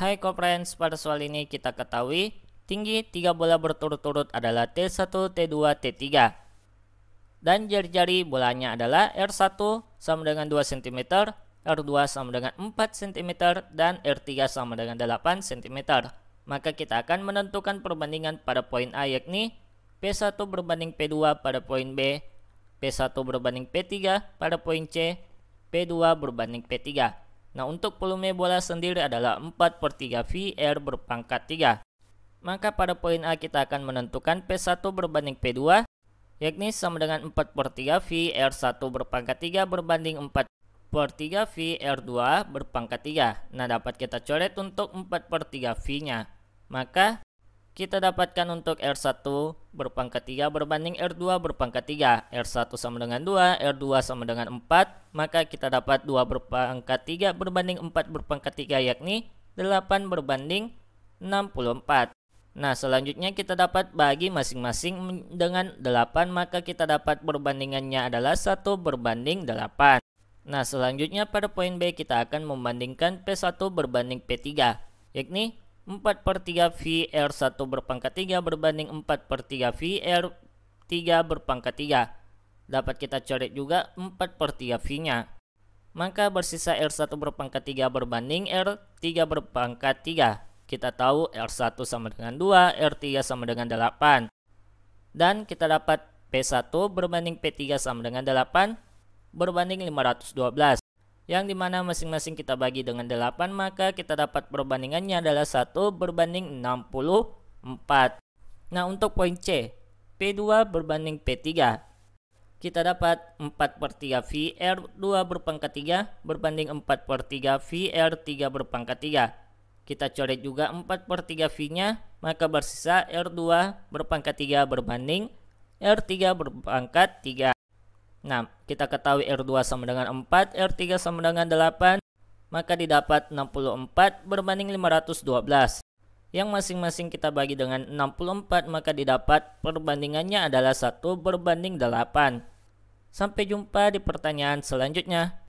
Hai friends pada soal ini kita ketahui tinggi 3 bola berturut-turut adalah T1, T2, T3. Dan jari-jari bolanya adalah R1 sama dengan 2 cm, R2 sama dengan 4 cm, dan R3 sama dengan 8 cm. Maka kita akan menentukan perbandingan pada poin A yakni P1 berbanding P2 pada poin B, P1 berbanding P3 pada poin C, P2 berbanding P3. Nah untuk volume bola sendiri adalah 4 per 3 VR berpangkat 3. Maka pada poin A kita akan menentukan P1 berbanding P2 yakni sama dengan 4 per 3 V R1 berpangkat 3 berbanding 4 per 3 V R2 berpangkat 3. Nah dapat kita coret untuk 4 per 3 V nya. Maka kita dapatkan untuk R1 berpangkat 3 berbanding R2 berpangkat 3. R1 sama dengan 2, R2 sama dengan 4, maka kita dapat 2 berpangkat 3 berbanding 4 berpangkat 3 yakni 8 berbanding 64. Nah, selanjutnya kita dapat bagi masing-masing dengan 8, maka kita dapat perbandingannya adalah 1 berbanding 8. Nah, selanjutnya pada poin B kita akan membandingkan P1 berbanding P3, yakni 4 per 3 VR1 berpangkat 3 berbanding 4 per 3 VR3 berpangkat 3. Dapat kita coret juga 4 per 3 V-nya. Maka bersisa R1 berpangkat 3 berbanding R3 berpangkat 3. Kita tahu R1 sama dengan 2, R3 sama dengan 8. Dan kita dapat P1 berbanding P3 sama dengan 8 berbanding 512 yang dimana masing-masing kita bagi dengan 8 maka kita dapat perbandingannya adalah 1 berbanding 64. Nah untuk poin C, P2 berbanding P3 kita dapat 4 per 3 VR 2 berpangkat 3 berbanding 4 per 3 VR 3 berpangkat 3. Kita coret juga 4 per 3 V-nya, maka bersisa R2 berpangkat 3 berbanding R3 berpangkat 3. 6. Nah, kita ketahui R2 sama dengan 4, R3 sama dengan 8, maka didapat 64 berbanding 512. Yang masing-masing kita bagi dengan 64, maka didapat perbandingannya adalah 1 berbanding 8. Sampai jumpa di pertanyaan selanjutnya.